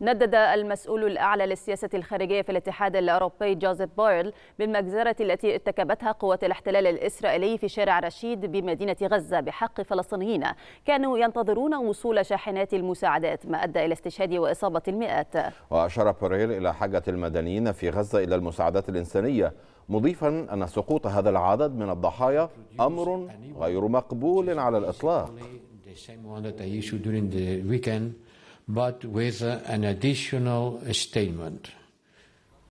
ندد المسؤول الأعلى للسياسة الخارجية في الاتحاد الأوروبي جوزيف بويل بالمجزرة التي ارتكبتها قوات الاحتلال الإسرائيلي في شارع رشيد بمدينة غزة بحق فلسطينيين كانوا ينتظرون وصول شاحنات المساعدات ما أدى إلى استشهاد وإصابة المئات وأشار بوريل إلى حاجة المدنيين في غزة إلى المساعدات الإنسانية مضيفا أن سقوط هذا العدد من الضحايا أمر غير مقبول على الإطلاق but with an additional statement.